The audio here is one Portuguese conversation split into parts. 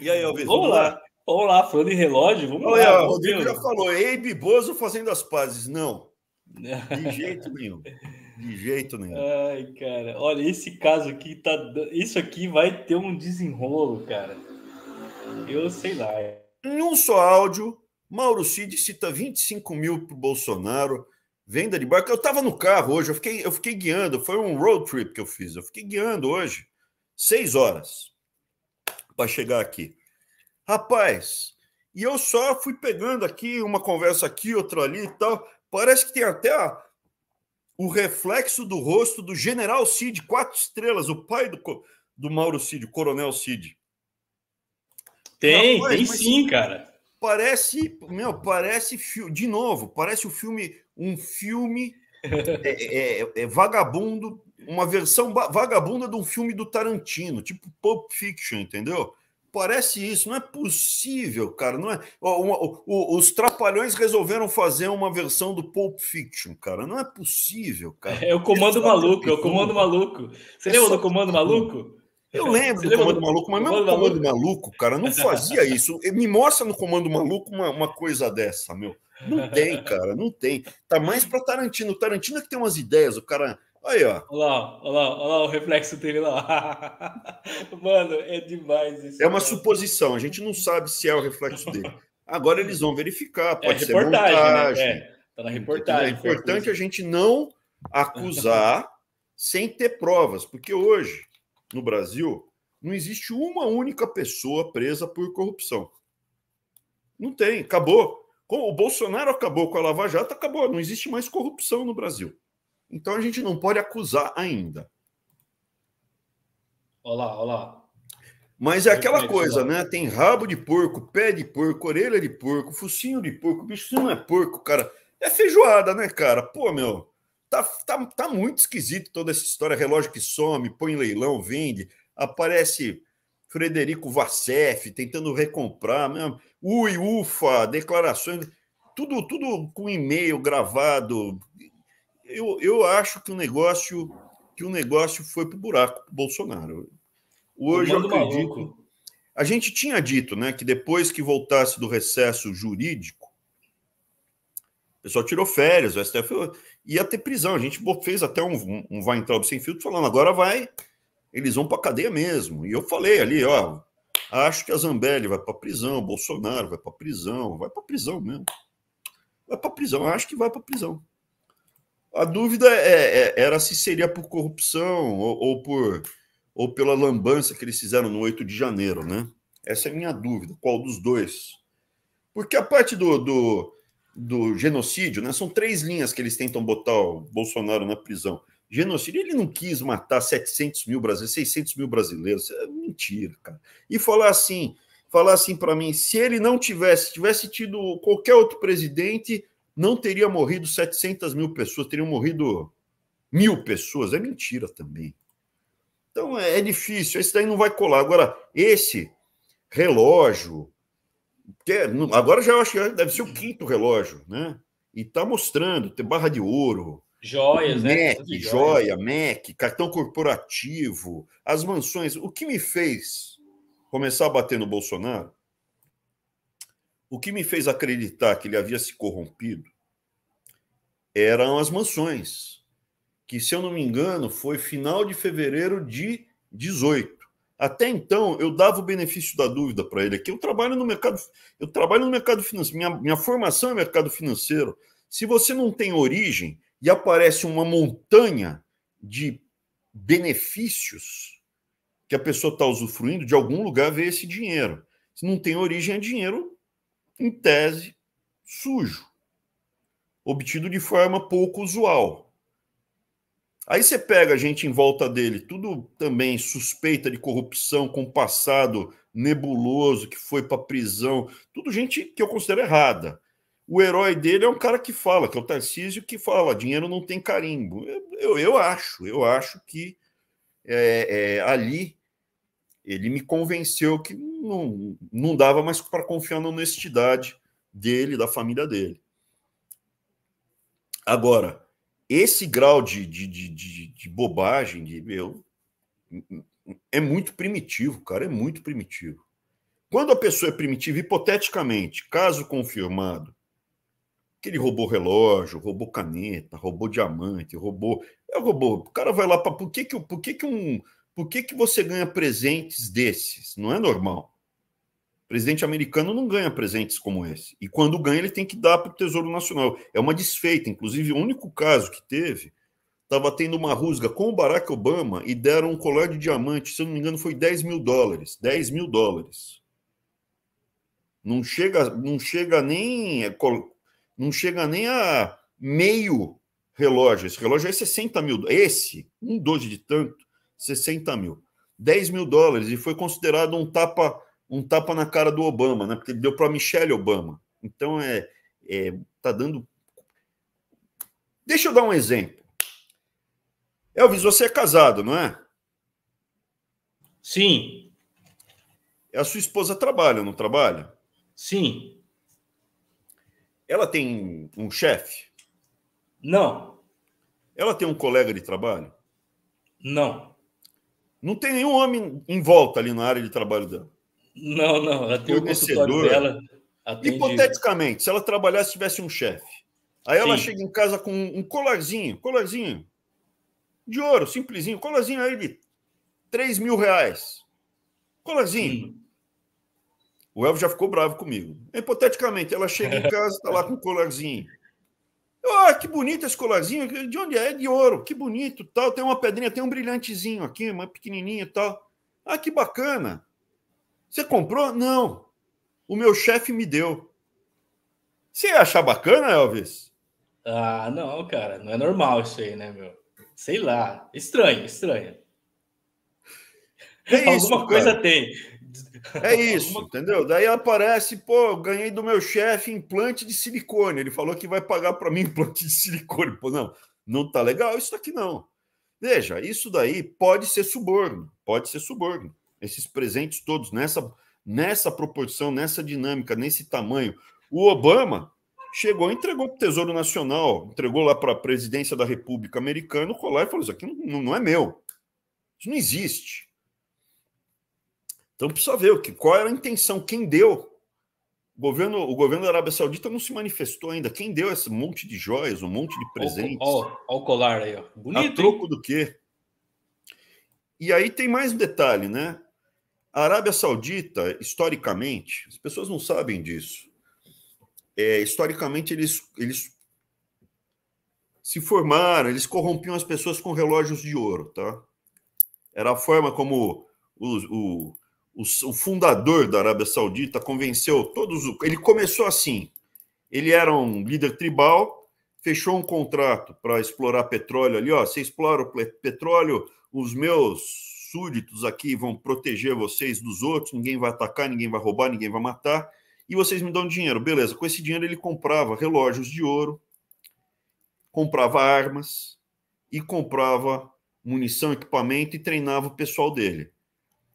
E aí, Alves? Vamos, vamos lá. lá. Vamos lá, falando em relógio, vamos Olha, lá. o Rodrigo Deus. já falou, Eibe Bozo fazendo as pazes. Não. De jeito nenhum. De jeito nenhum. Ai, cara. Olha, esse caso aqui tá. Isso aqui vai ter um desenrolo, cara. Eu sei lá. Em um só áudio, Mauro Cid cita 25 mil pro Bolsonaro, venda de barco. Eu estava no carro hoje, eu fiquei, eu fiquei guiando. Foi um road trip que eu fiz. Eu fiquei guiando hoje, seis horas, para chegar aqui. Rapaz, e eu só fui pegando aqui uma conversa aqui, outra ali e tal. Parece que tem até o reflexo do rosto do general Cid, quatro estrelas, o pai do, do Mauro Cid, o coronel Cid. Tem, Rapaz, tem sim, cara. Parece, meu, parece, de novo, parece o um filme, um filme é, é, é, é vagabundo, uma versão vagabunda de um filme do Tarantino, tipo Pulp Fiction, entendeu? Parece isso, não é possível, cara. Não é. os Trapalhões resolveram fazer uma versão do Pulp Fiction, cara. Não é possível, cara. É, é o Comando Maluco, é o Comando Maluco. Você é lembra do Comando Maluco? Eu lembro Você do Comando do... Maluco, mas comando mesmo Comando Maluco? Maluco, cara, não fazia isso. Me mostra no Comando Maluco uma, uma coisa dessa, meu. Não tem, cara, não tem. Tá mais para Tarantino. O Tarantino é que tem umas ideias, o cara Aí, ó. Olha lá, olha lá, olha lá o reflexo dele lá. Mano, é demais isso. É uma cara. suposição, a gente não sabe se é o reflexo dele. Agora eles vão verificar, é pode é, ser né? montagem. Né? É, tá na é reportagem. É importante a gente não acusar sem ter provas, porque hoje, no Brasil, não existe uma única pessoa presa por corrupção. Não tem, acabou. O Bolsonaro acabou com a Lava Jato, acabou. Não existe mais corrupção no Brasil. Então a gente não pode acusar ainda. Olá, olá. Mas é aquela coisa, né? Tem rabo de porco, pé de porco, orelha de porco, focinho de porco. Bicho, não é porco, cara. É feijoada, né, cara? Pô, meu. Tá, tá, tá muito esquisito toda essa história. Relógio que some, põe em leilão, vende. Aparece Frederico Vassef tentando recomprar. Mesmo. Ui, ufa, declarações. Tudo, tudo com e-mail gravado eu, eu acho que o negócio que o negócio foi para o buraco pro Bolsonaro. Hoje eu acredito. A gente tinha dito, né, que depois que voltasse do recesso jurídico, o pessoal tirou férias, o STF ia ter prisão. A gente fez até um, um vai entrar sem filtro falando agora vai, eles vão para cadeia mesmo. E eu falei ali, ó, acho que a Zambelli vai para prisão, Bolsonaro vai para prisão, vai para prisão mesmo. Vai para prisão, acho que vai para prisão. A dúvida é, é, é, era se seria por corrupção ou, ou, por ou pela lambança que eles fizeram no 8 de janeiro, né? Essa é a minha dúvida, qual dos dois? Porque a parte do, do, do genocídio, né? São três linhas que eles tentam botar o Bolsonaro na prisão. Genocídio, ele não quis matar 700 mil brasileiros, 600 mil brasileiros. É mentira, cara. E falar assim, falar assim para mim, se ele não tivesse, tivesse tido qualquer outro presidente, não teria morrido 700 mil pessoas, teriam morrido mil pessoas. É mentira também. Então é, é, difícil, esse daí não vai colar. Agora, esse relógio, que é, agora já acho que deve ser o quinto relógio, né? E tá mostrando, tem barra de ouro, joias, né? joia, Mac, cartão corporativo, as mansões. O que me fez começar a bater no Bolsonaro o que me fez acreditar que ele havia se corrompido eram as mansões, que, se eu não me engano, foi final de fevereiro de 18. Até então, eu dava o benefício da dúvida para ele aqui. Eu trabalho no mercado, eu trabalho no mercado financeiro, minha, minha formação é mercado financeiro. Se você não tem origem e aparece uma montanha de benefícios que a pessoa está usufruindo, de algum lugar vê esse dinheiro. Se não tem origem, é dinheiro em tese, sujo, obtido de forma pouco usual. Aí você pega a gente em volta dele, tudo também suspeita de corrupção, com passado nebuloso, que foi para prisão, tudo gente que eu considero errada. O herói dele é um cara que fala, que é o Tarcísio, que fala: dinheiro não tem carimbo. Eu, eu, eu acho, eu acho que é, é, ali ele me convenceu que não, não dava mais para confiar na honestidade dele, da família dele. Agora, esse grau de, de, de, de, de bobagem, de, meu, é muito primitivo, cara, é muito primitivo. Quando a pessoa é primitiva, hipoteticamente, caso confirmado, que ele roubou relógio, roubou caneta, roubou diamante, roubou. É roubou. O cara vai lá para. Por que, que, por que, que um, por que, que você ganha presentes desses? Não é normal. O presidente americano não ganha presentes como esse. E quando ganha, ele tem que dar para o Tesouro Nacional. É uma desfeita. Inclusive, o único caso que teve, estava tendo uma rusga com o Barack Obama e deram um colar de diamante, se eu não me engano, foi 10 mil dólares. 10 mil dólares. Não chega, não chega nem. É, não chega nem a meio relógio. Esse relógio é 60 mil. Esse, um doze de tanto, 60 mil. 10 mil dólares, e foi considerado um tapa um tapa na cara do Obama, né? Porque deu para Michelle Obama. Então é, é tá dando. Deixa eu dar um exemplo. Elvis, você é casado, não é? Sim. A sua esposa trabalha, não trabalha? Sim. Ela tem um chefe? Não. Ela tem um colega de trabalho? Não. Não tem nenhum homem em volta ali na área de trabalho dela. Não, não. Ela tem o consultório dela. Atende... Hipoteticamente, se ela trabalhasse, tivesse um chefe. Aí ela chega em casa com um colarzinho, colarzinho de ouro, simplesinho, colarzinho aí de 3 mil reais. Colarzinho. O Elvio já ficou bravo comigo. Hipoteticamente, ela chega em casa, está lá com um colarzinho Oh, que bonito esse colarzinho. De onde é? é? De ouro. Que bonito, tal. Tem uma pedrinha, tem um brilhantezinho aqui, uma pequenininha e tal. Ah, que bacana. Você comprou? Não. O meu chefe me deu. Você achar bacana, Elvis? Ah, não, cara. Não é normal isso aí, né, meu? Sei lá. Estranho, estranho. É Alguma coisa tem. É então, isso, entendeu? Daí aparece, pô, ganhei do meu chefe implante de silicone. Ele falou que vai pagar para mim implante de silicone. Pô, não, não tá legal isso aqui não. Veja, isso daí pode ser suborno, pode ser suborno. Esses presentes todos nessa nessa proporção, nessa dinâmica, nesse tamanho. O Obama chegou, entregou para o Tesouro Nacional, entregou lá para a presidência da República Americana, colou e falou: Isso aqui não, não é meu. Isso não existe. Então precisa ver o que, qual era a intenção, quem deu. O governo, o governo da Arábia Saudita não se manifestou ainda. Quem deu esse monte de joias, um monte de presentes? Olha o colar aí, ó. Bonito. A troco hein? do quê? E aí tem mais um detalhe, né? A Arábia Saudita, historicamente, as pessoas não sabem disso. É, historicamente, eles, eles se formaram, eles corrompiam as pessoas com relógios de ouro, tá? Era a forma como os, o, o, o fundador da Arábia Saudita convenceu todos. ele começou assim: ele era um líder tribal, fechou um contrato para explorar petróleo ali. Ó, você explora o petróleo, os meus súditos aqui vão proteger vocês dos outros, ninguém vai atacar, ninguém vai roubar, ninguém vai matar, e vocês me dão dinheiro. Beleza, com esse dinheiro ele comprava relógios de ouro, comprava armas e comprava munição, equipamento e treinava o pessoal dele.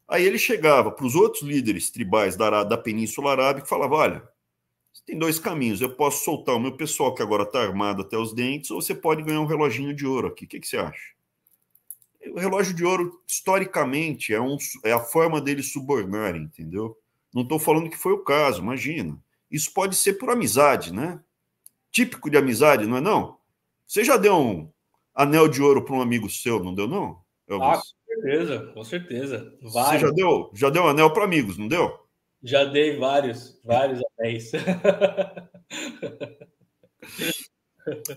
Aí ele chegava para os outros líderes tribais da, da Península Arábica e falava: olha, tem dois caminhos. Eu posso soltar o meu pessoal que agora está armado até os dentes, ou você pode ganhar um reloginho de ouro aqui. O que, que você acha? O relógio de ouro, historicamente, é, um, é a forma dele subornar, entendeu? Não estou falando que foi o caso, imagina. Isso pode ser por amizade, né? Típico de amizade, não é não? Você já deu um anel de ouro para um amigo seu, não deu não? Ah, certeza, com certeza. Vários. Você já deu, já deu anel para amigos, não deu? Já dei vários, vários anéis.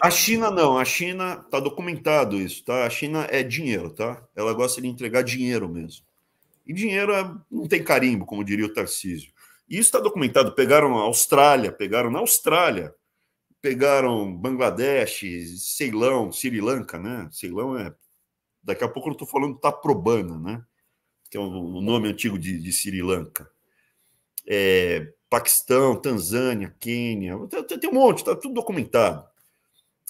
A China não, a China tá documentado isso, tá? A China é dinheiro, tá? Ela gosta de entregar dinheiro mesmo. E dinheiro é, não tem carimbo, como diria o Tarcísio. E isso está documentado. Pegaram a Austrália, pegaram na Austrália, pegaram Bangladesh, Ceilão, Sri Lanka, né? Ceilão é Daqui a pouco eu estou falando Taprobana, né? que é um nome antigo de, de Sri Lanka. É, Paquistão, Tanzânia, Quênia, tem, tem um monte, está tudo documentado.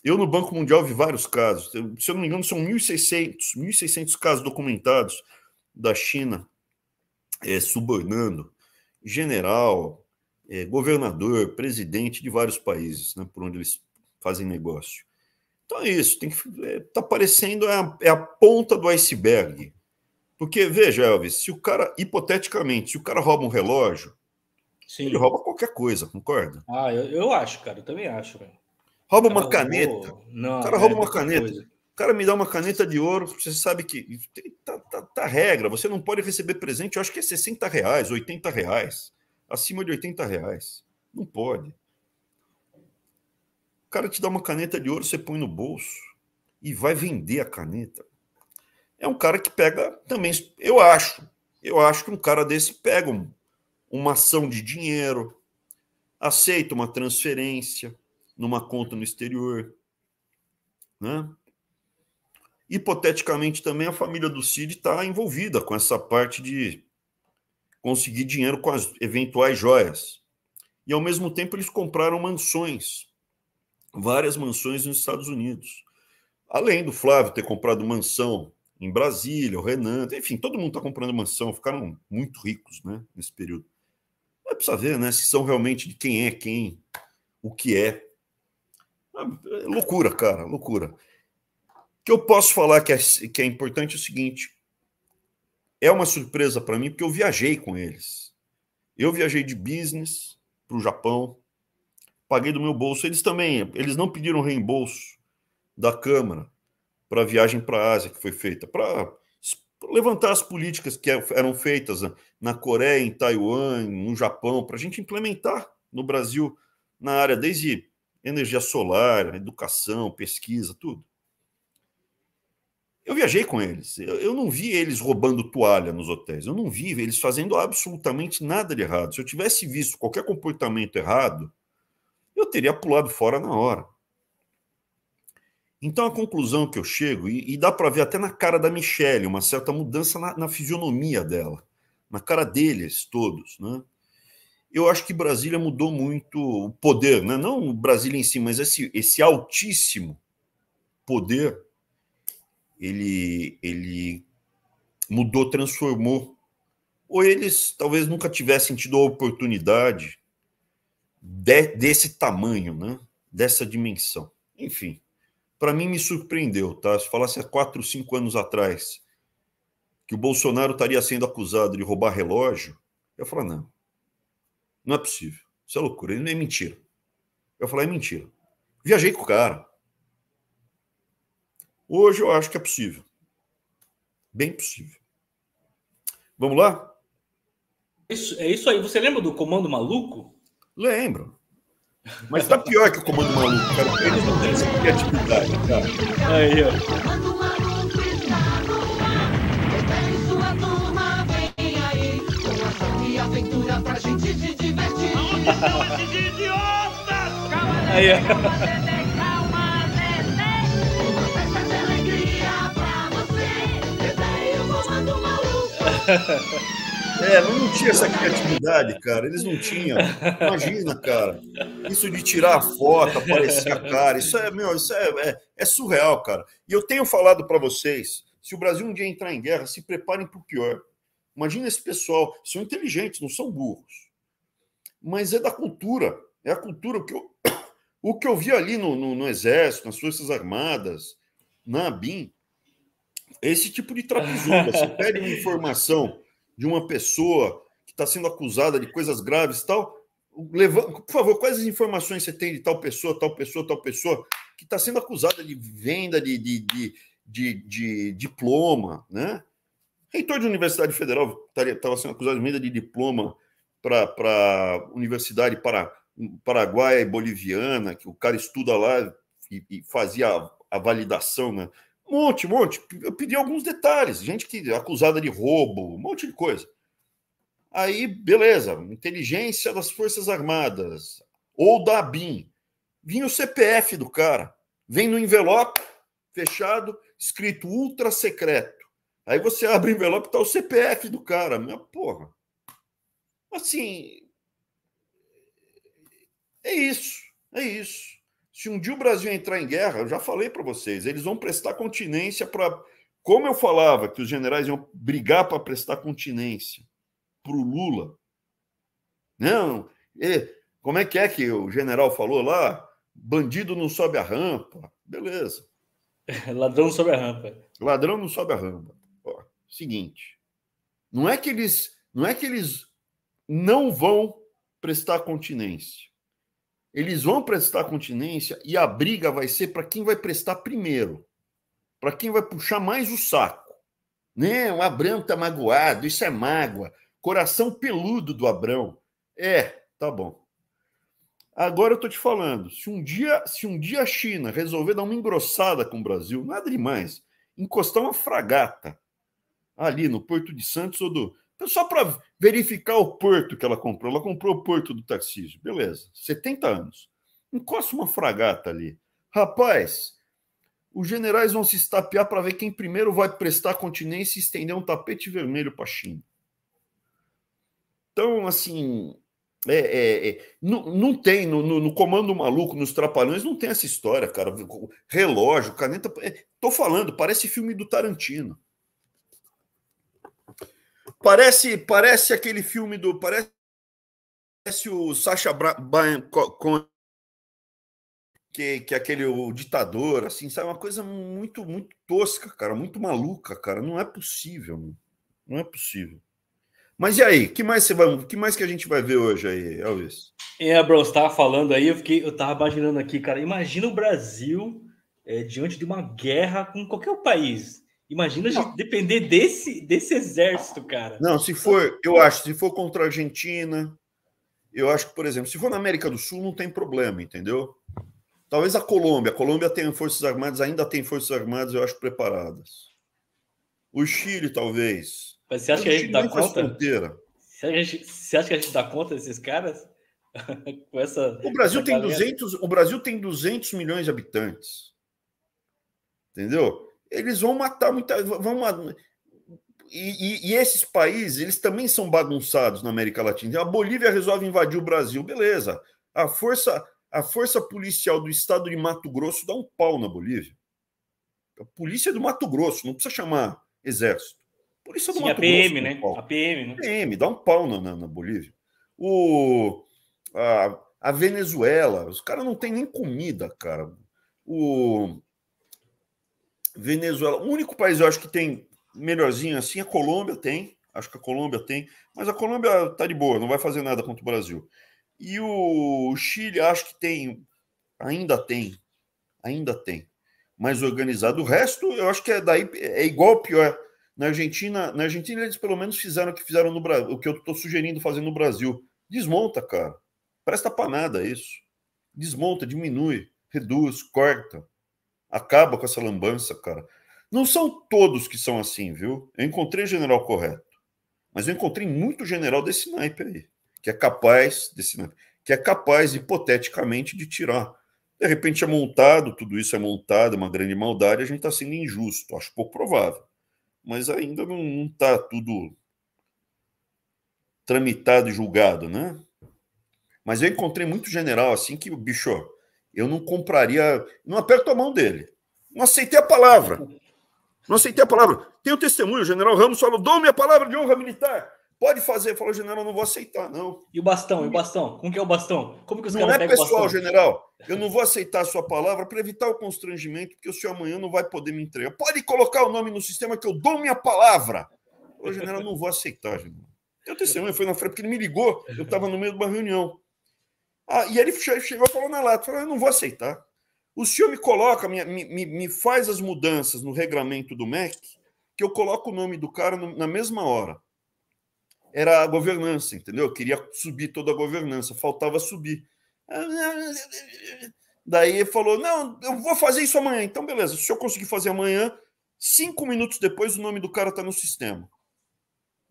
Eu, no Banco Mundial, vi vários casos. Se eu não me engano, são 1.600, 1.600 casos documentados da China é, subornando general, é, governador, presidente de vários países, né, por onde eles fazem negócio. Então é isso, tem que, é, tá parecendo é a, é a ponta do iceberg. Porque, veja, Elvis, se o cara, hipoteticamente, se o cara rouba um relógio, Sim. ele rouba qualquer coisa, concorda? Ah, eu, eu acho, cara, eu também acho, velho. Rouba uma caneta. Não, o cara rouba é uma caneta. Coisa. O cara me dá uma caneta de ouro, você sabe que tá, tá, tá, regra, você não pode receber presente, eu acho que é 60 reais, 80 reais, acima de 80 reais. Não pode. O cara te dá uma caneta de ouro, você põe no bolso e vai vender a caneta. É um cara que pega também, eu acho, eu acho que um cara desse pega um, uma ação de dinheiro, aceita uma transferência numa conta no exterior, né? Hipoteticamente também a família do Cid está envolvida com essa parte de conseguir dinheiro com as eventuais joias. E ao mesmo tempo eles compraram mansões várias mansões nos Estados Unidos. Além do Flávio ter comprado mansão em Brasília, o Renan, enfim, todo mundo está comprando mansão, ficaram muito ricos né, nesse período. Mas precisa ver né, se são realmente de quem é quem, o que é. Ah, é loucura, cara, loucura. O que eu posso falar que é, que é importante é o seguinte: é uma surpresa para mim, porque eu viajei com eles. Eu viajei de business para o Japão, paguei do meu bolso. Eles também, eles não pediram reembolso da Câmara para a viagem para a Ásia que foi feita, para levantar as políticas que é, eram feitas né, na Coreia, em Taiwan, no Japão, para a gente implementar no Brasil na área desde energia solar, educação, pesquisa, tudo. Eu viajei com eles. Eu, não vi eles roubando toalha nos hotéis. Eu não vi eles fazendo absolutamente nada de errado. Se eu tivesse visto qualquer comportamento errado, eu teria pulado fora na hora. Então a conclusão que eu chego, e, e dá para ver até na cara da Michelle, uma certa mudança na, na, fisionomia dela, na cara deles todos, né? Eu acho que Brasília mudou muito o poder, né? não Brasília em si, mas esse, esse altíssimo poder, ele, ele mudou, transformou. Ou eles talvez nunca tivessem tido a oportunidade de, desse tamanho, né? dessa dimensão. Enfim, para mim me surpreendeu, tá? Se falasse há quatro, cinco anos atrás que o Bolsonaro estaria sendo acusado de roubar relógio, eu falo não, não é possível, isso é loucura, ele não é mentira. Eu falo é mentira. Viajei com o cara. Hoje eu acho que é possível, bem possível. Vamos lá? Isso, é isso aí. Você lembra do Comando Maluco? Lembro. Mas tá pior que o comando maluco, cara. Eles não têm essa criatividade, cara. Aí, ó. aventura pra gente se divertir. de Aí, calma, neném, calma, Uma festa de alegria pra você. o comando maluco. É, não tinha essa criatividade, cara. Eles não tinham. Imagina, cara. Isso de tirar a foto, aparecer a cara. Isso é, meu, isso é, é, é surreal, cara. E eu tenho falado para vocês: se o Brasil um dia entrar em guerra, se preparem para o pior. Imagina esse pessoal. São inteligentes, não são burros. Mas é da cultura. É a cultura que eu. O que eu vi ali no, no, no Exército, nas Forças Armadas, na ABIN, esse tipo de trapezuda. Você pede uma informação de uma pessoa que está sendo acusada de coisas graves e tal, levando, por favor, quais as informações você tem de tal pessoa, tal pessoa, tal pessoa que está sendo acusada de venda de, de, de, de, de diploma, né? Reitor de Universidade Federal estava sendo acusado de venda de diploma para Universidade para Paraguai boliviana, que o cara estuda lá e, e fazia a, a validação né, um monte, um monte. Eu pedi alguns detalhes, gente que é acusada de roubo, um monte de coisa. Aí, beleza, inteligência das Forças Armadas ou da ABIN. Vinha o CPF do cara. Vem no envelope fechado, escrito ultra secreto. Aí você abre o envelope e tá o CPF do cara. Minha porra. Assim. É isso. É isso. Se um dia o Brasil entrar em guerra, eu já falei para vocês, eles vão prestar continência para. Como eu falava que os generais iam brigar para prestar continência para o Lula. Não, e, como é que é que o general falou lá? Bandido não sobe a rampa. Beleza. Ladrão não sobe a rampa. Ladrão não sobe a rampa. Ó, seguinte. Não é que eles, não é que eles não vão prestar continência. Eles vão prestar continência e a briga vai ser para quem vai prestar primeiro, para quem vai puxar mais o saco. Né? O Abrão está magoado, isso é mágoa. Coração peludo do Abrão. É, tá bom. Agora eu tô te falando, se um dia, se um dia a China resolver dar uma engrossada com o Brasil, nada demais, encostar uma fragata ali no Porto de Santos ou do então, só para verificar o porto que ela comprou. Ela comprou o porto do Tarcísio. Beleza, 70 anos. Encosta uma fragata ali. Rapaz, os generais vão se estapear para ver quem primeiro vai prestar continência e estender um tapete vermelho para a China. Então, assim, é, é, é, não, não tem, no, no, no, Comando Maluco, nos Trapalhões, não tem essa história, cara. Relógio, caneta. É, tô falando, parece filme do Tarantino. Parece, parece aquele filme do. Parece, parece o Sacha Baron Cohen, que, que é aquele o ditador, assim, sabe? Uma coisa muito, muito tosca, cara, muito maluca, cara. Não é possível, não, não é possível. Mas e aí, que mais você vai, que mais que a gente vai ver hoje aí, Elvis? É, bro, você tava falando aí, eu fiquei, eu tava imaginando aqui, cara, imagina o Brasil é, diante de uma guerra com qualquer país. Imagina depender desse, desse exército, cara. Não, se for, eu acho, se for contra a Argentina, eu acho que, por exemplo, se for na América do Sul, não tem problema, entendeu? Talvez a Colômbia. A Colômbia tem forças armadas, ainda tem forças armadas, eu acho, preparadas. O Chile, talvez. Mas você acha que a gente dá conta? Fronteira. Você acha que a gente dá conta desses caras? Com essa, o Brasil essa tem 200, o Brasil tem 200 milhões de habitantes. Entendeu? eles vão matar muita. Vão E, e, e, esses países, eles também são bagunçados na América Latina. A Bolívia resolve invadir o Brasil, beleza. A força, a força policial do estado de Mato Grosso dá um pau na Bolívia. A polícia é do Mato Grosso, não precisa chamar exército. polícia é do Sim, Mato a PM, Grosso. Né? a PM, né? A PM, dá um pau na, na, na Bolívia. O, a, a Venezuela, os caras não têm nem comida, cara. O, Venezuela, o único país eu acho que tem melhorzinho assim, é a Colômbia tem, acho que a Colômbia tem, mas a Colômbia tá de boa, não vai fazer nada contra o Brasil. E o Chile, acho que tem, ainda tem, ainda tem, mais organizado. O resto, eu acho que é daí é igual ou pior. Na Argentina, na Argentina eles pelo menos fizeram o que fizeram no Brasil, o que eu estou sugerindo fazer no Brasil. Desmonta, cara. Presta para nada isso. Desmonta, diminui, reduz, corta. Acaba com essa lambança, cara. Não são todos que são assim, viu? Eu encontrei general correto. Mas eu encontrei muito general desse naipe aí, que é capaz desse naipe, que é capaz, hipoteticamente, de tirar. De repente é montado, tudo isso é montado, é uma grande maldade, a gente está sendo injusto, acho pouco provável. Mas ainda não está tudo tramitado e julgado, né? Mas eu encontrei muito general assim que, bicho, eu não compraria, não aperto a mão dele. Não aceitei a palavra. Não aceitei a palavra. Tem o um testemunho, o general Ramos falou: dou minha palavra de honra militar. Pode fazer. Falou, general, não vou aceitar, não. E o bastão, e o bastão? Como que é o bastão? Como que os caras Não é pessoal, general. Eu não vou aceitar a sua palavra para evitar o constrangimento, porque o senhor amanhã não vai poder me entregar. Pode colocar o nome no sistema que eu dou minha palavra. Falou, general, não vou aceitar, general. Tem o testemunho, foi na frente, porque ele me ligou. Eu estava no meio de uma reunião. Ah, e ele chegou e falou na lata, falou, eu não vou aceitar. O senhor me coloca, me, me, me faz as mudanças no regramento do MEC, que eu coloco o nome do cara no, na mesma hora. Era a governança, entendeu? Eu queria subir toda a governança, faltava subir. Daí ele falou: Não, eu vou fazer isso amanhã. Então, beleza, se eu conseguir fazer amanhã, cinco minutos depois o nome do cara está no sistema.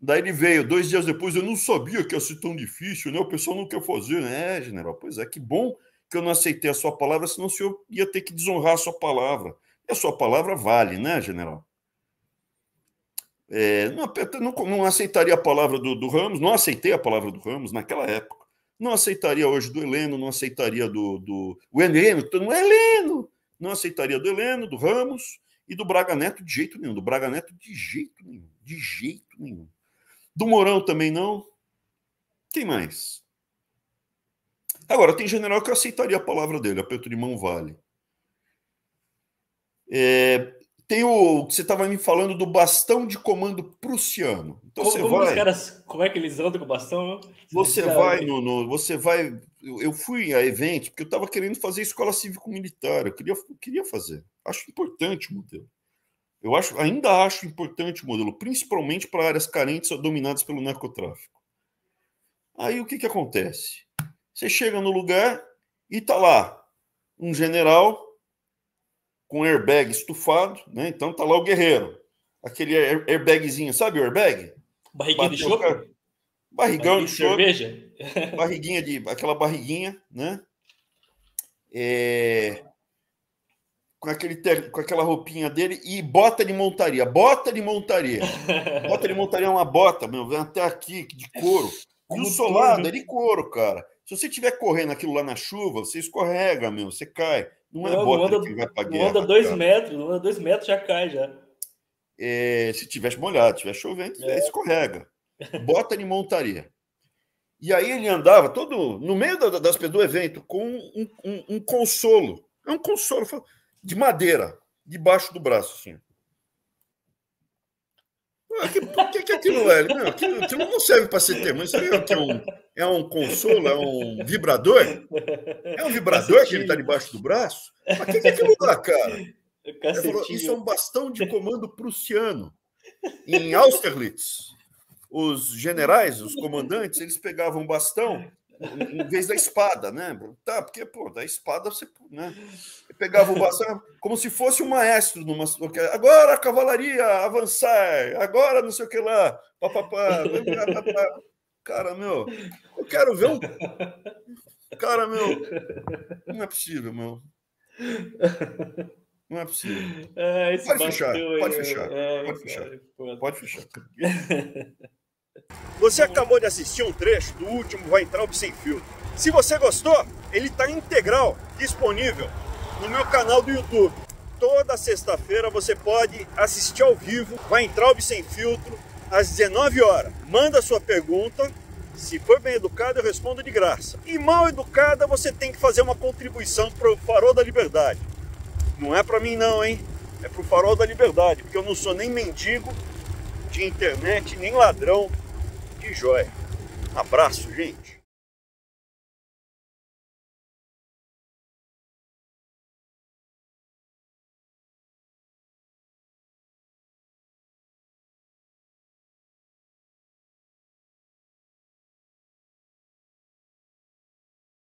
Daí ele veio, dois dias depois, eu não sabia que ia ser tão difícil, né? O pessoal não quer fazer, né, general? Pois é, que bom que eu não aceitei a sua palavra, senão o senhor ia ter que desonrar a sua palavra. E a sua palavra vale, né, general? É, não, não, não, aceitaria a palavra do, do, Ramos, não aceitei a palavra do Ramos naquela época. Não aceitaria hoje do Heleno, não aceitaria do. do o Heleno, não é Heleno! Não aceitaria do Heleno, do Ramos e do Braga Neto de jeito nenhum. Do Braga Neto de jeito nenhum. De jeito nenhum. Do Mourão também não. Quem mais? Agora, tem general que eu aceitaria a palavra dele, aperto de mão vale. É, tem o que você estava me falando do bastão de comando prussiano. Então como, você como vai. Caras, como é que eles andam com o bastão? Você, você vai no, no, Você vai. Eu, fui a eventos porque eu estava querendo fazer escola cívico-militar. Eu queria, eu queria fazer. Acho importante o modelo. Eu acho, ainda acho importante o modelo, principalmente para áreas carentes dominadas pelo narcotráfico. Aí o que, que acontece? Você chega no lugar e tá lá um general com airbag estufado, né? Então tá lá o guerreiro. Aquele airbagzinho, sabe o airbag? Barriguinha Bateu de chope? Barrigão de chope. Cerveja? Barriguinha de... Aquela barriguinha, né? É com, aquele ter, com aquela roupinha dele e bota de montaria, bota de montaria. Bota de montaria é uma bota, meu, vem até aqui, de couro. E o solado é de couro, cara. Se você estiver correndo aquilo lá na chuva, você escorrega, meu, você cai. Não, é não é bota anda, que vai pra guerra. Não anda dois cara. metros, não anda dois metros, já cai já. É, se tivesse molhado, tiver chovendo, é. escorrega. Bota de montaria. E aí ele andava todo no meio da, das pessoas do evento com um, um, um consolo. É um consolo. Falou, de madeira, debaixo do braço, assim. O ah, que, que, que aquilo é? Não, aquilo, aquilo não serve para ser termo. Isso é, é, um, é um consolo, é um vibrador? É um vibrador que ele está debaixo do braço? Mas o que, que é aquilo lá, cara? Falou, isso é um bastão de comando prussiano. Em Austerlitz, os generais, os comandantes, eles pegavam um bastão em vez da espada, né? Tá, porque, pô, da espada você né? pegava o bastão como se fosse um maestro numa. Agora a cavalaria avançar, agora não sei o que lá, papapá. Cara, meu, eu quero ver um. Cara, meu, não é possível, meu. Não é possível. É, pode, fechar, pode, né? fechar, é, pode fechar, pode fechar, pode fechar. Você acabou de assistir um trecho do último Vai Entrar Sem Filtro. Se você gostou, ele está integral, disponível no meu canal do YouTube. Toda sexta-feira você pode assistir ao vivo Vai Entrar Sem Filtro às 19 horas. Manda sua pergunta. Se for bem educado, eu respondo de graça. E mal educada, você tem que fazer uma contribuição para o Farol da Liberdade. Não é para mim não, hein? É para o Farol da Liberdade, porque eu não sou nem mendigo de internet, nem ladrão, de joia. abraço, gente.